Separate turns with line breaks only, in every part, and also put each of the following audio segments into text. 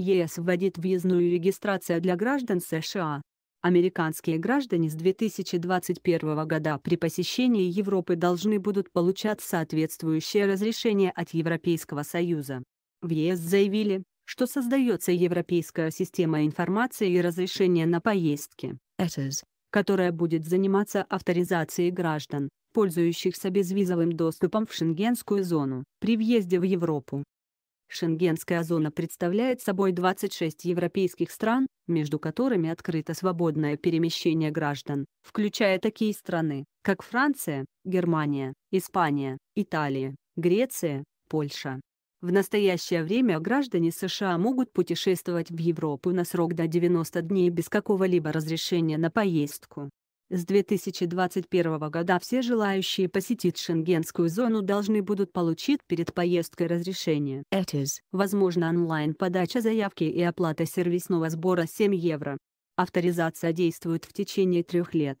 ЕС вводит въездную регистрацию для граждан США. Американские граждане с 2021 года при посещении Европы должны будут получать соответствующее разрешение от Европейского Союза. В ЕС заявили, что создается Европейская система информации и разрешения на поездки, ETIS, которая будет заниматься авторизацией граждан, пользующихся безвизовым доступом в шенгенскую зону, при въезде в Европу. Шенгенская зона представляет собой 26 европейских стран, между которыми открыто свободное перемещение граждан, включая такие страны, как Франция, Германия, Испания, Италия, Греция, Польша. В настоящее время граждане США могут путешествовать в Европу на срок до 90 дней без какого-либо разрешения на поездку. С 2021 года все желающие посетить шенгенскую зону должны будут получить перед поездкой разрешение. Возможно онлайн подача заявки и оплата сервисного сбора 7 евро. Авторизация действует в течение трех лет.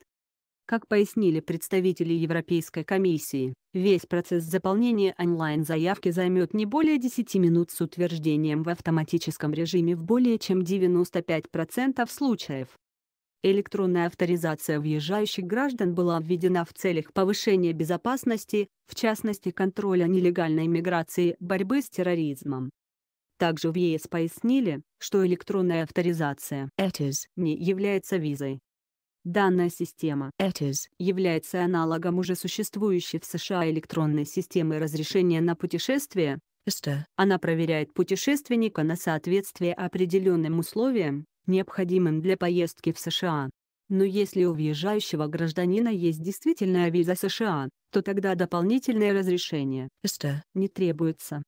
Как пояснили представители Европейской комиссии, весь процесс заполнения онлайн-заявки займет не более 10 минут с утверждением в автоматическом режиме в более чем 95% случаев. Электронная авторизация въезжающих граждан была введена в целях повышения безопасности, в частности контроля нелегальной миграции, борьбы с терроризмом. Также в ЕС пояснили, что электронная авторизация ETIS не является визой. Данная система ETIS является аналогом уже существующей в США электронной системы разрешения на путешествие. Она проверяет путешественника на соответствие определенным условиям, необходимым для поездки в США. Но если у въезжающего гражданина есть действительная виза США, то тогда дополнительное разрешение СТ не требуется.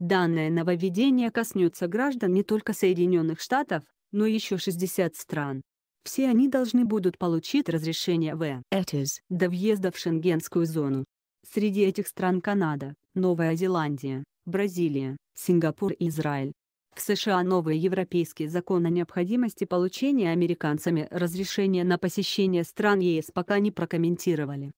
Данное нововведение коснется граждан не только Соединенных Штатов, но еще 60 стран. Все они должны будут получить разрешение в ЭТИЗ до въезда в Шенгенскую зону. Среди этих стран Канада, Новая Зеландия, Бразилия, Сингапур и Израиль. В США новые европейские законы о необходимости получения американцами разрешения на посещение стран ЕС пока не прокомментировали.